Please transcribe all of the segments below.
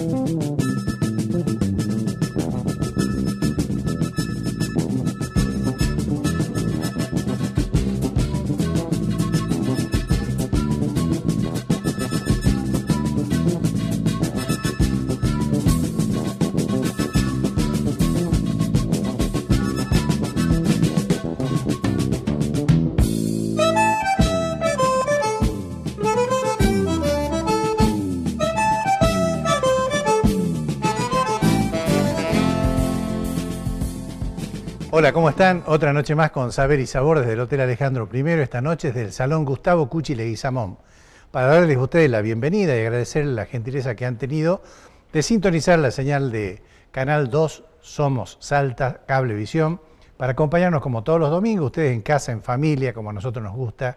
Música Hola, ¿cómo están? Otra noche más con Saber y Sabor desde el Hotel Alejandro I, esta noche es del Salón Gustavo Cuchi Leguizamón, para darles a ustedes la bienvenida y agradecer la gentileza que han tenido de sintonizar la señal de Canal 2 Somos Salta Cablevisión, para acompañarnos como todos los domingos, ustedes en casa, en familia, como a nosotros nos gusta,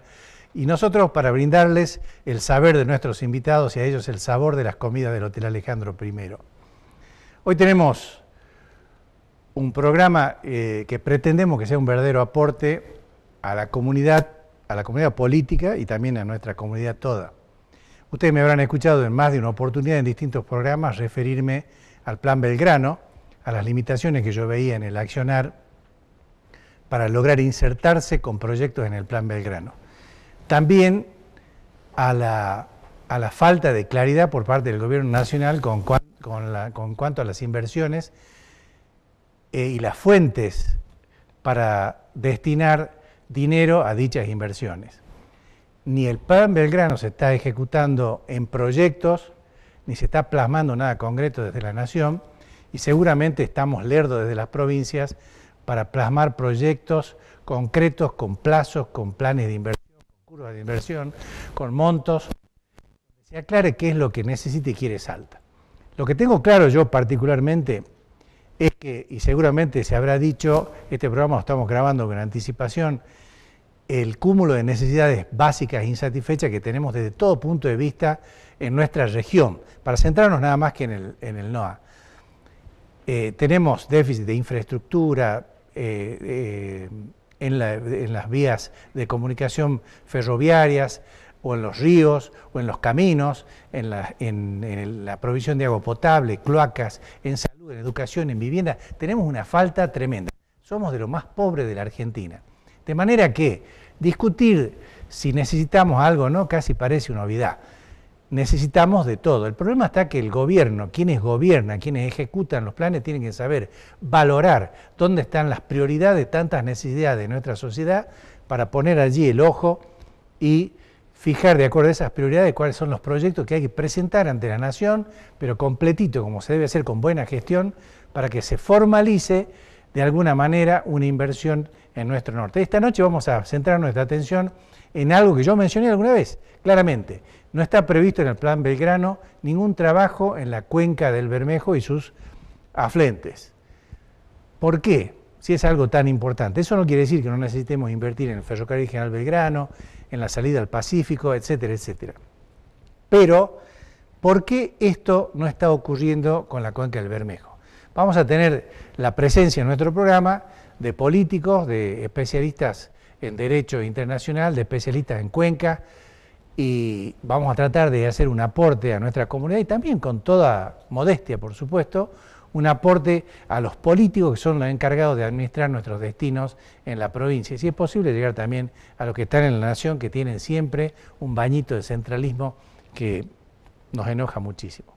y nosotros para brindarles el saber de nuestros invitados y a ellos el sabor de las comidas del Hotel Alejandro I. Hoy tenemos un programa eh, que pretendemos que sea un verdadero aporte a la comunidad, a la comunidad política y también a nuestra comunidad toda. Ustedes me habrán escuchado en más de una oportunidad en distintos programas referirme al Plan Belgrano, a las limitaciones que yo veía en el accionar para lograr insertarse con proyectos en el Plan Belgrano. También a la, falta de claridad por parte del Gobierno Nacional con cuanto a las inversiones eh, y las fuentes para destinar dinero a dichas inversiones. Ni el plan Belgrano se está ejecutando en proyectos, ni se está plasmando nada concreto desde la Nación, y seguramente estamos lerdos desde las provincias para plasmar proyectos concretos, con plazos, con planes de inversión, con curvas de inversión, con montos, se aclare qué es lo que necesita y quiere Salta. Lo que tengo claro yo particularmente es que, y seguramente se habrá dicho, este programa lo estamos grabando con anticipación, el cúmulo de necesidades básicas e insatisfechas que tenemos desde todo punto de vista en nuestra región, para centrarnos nada más que en el, en NOA. Eh, tenemos déficit de infraestructura eh, eh, en, las vías de comunicación ferroviarias o en los ríos o en los caminos, en la, provisión de agua potable, cloacas, en educación, en vivienda, tenemos una falta tremenda. Somos de lo más pobres de la Argentina. De manera que discutir si necesitamos algo o no casi parece una obviedad. Necesitamos de todo. El problema está que el gobierno, quienes gobiernan, quienes ejecutan los planes, tienen que saber valorar dónde están las prioridades de tantas necesidades de nuestra sociedad para poner allí el ojo y fijar de acuerdo a esas prioridades cuáles son los proyectos que hay que presentar ante la nación, pero completito, como se debe hacer con buena gestión, para que se formalice de alguna manera una inversión en nuestro norte. Esta noche vamos a centrar nuestra atención en algo que yo mencioné alguna vez, claramente. No está previsto en el Plan Belgrano ningún trabajo en la cuenca del Bermejo y sus afluentes. ¿Por qué? si es algo tan importante. Eso no quiere decir que no necesitemos invertir en el ferrocarril General Belgrano, en la salida al Pacífico, etcétera, etcétera. Pero, ¿por qué esto no está ocurriendo con la cuenca del Bermejo? Vamos a tener la presencia en nuestro programa de políticos, de especialistas en derecho internacional, de especialistas en cuenca, y vamos a tratar de hacer un aporte a nuestra comunidad y también con toda modestia, por supuesto, un aporte a los políticos que son los encargados de administrar nuestros destinos en la provincia. Y si es posible llegar también a los que están en la nación, que tienen siempre un bañito de centralismo que nos enoja muchísimo.